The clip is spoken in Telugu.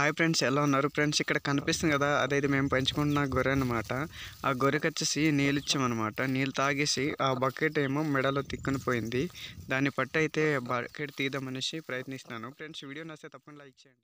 హాయ్ ఫ్రెండ్స్ ఎలా ఉన్నారు ఫ్రెండ్స్ ఇక్కడ కనిపిస్తుంది కదా అదైతే మేము పెంచుకుంటున్న గొర్రె అనమాట ఆ గొర్రెకి వచ్చేసి నీళ్ళు ఇచ్చామన్నమాట నీళ్ళు తాగేసి ఆ బకెట్ ఏమో మెడలో తిక్కుని పోయింది దాన్ని పట్టయితే అయితే బకెట్ తీద్దామనేసి ప్రయత్నిస్తున్నాను ఫ్రెండ్స్ వీడియో నచ్చితే తప్పకుండా లైక్ చేయండి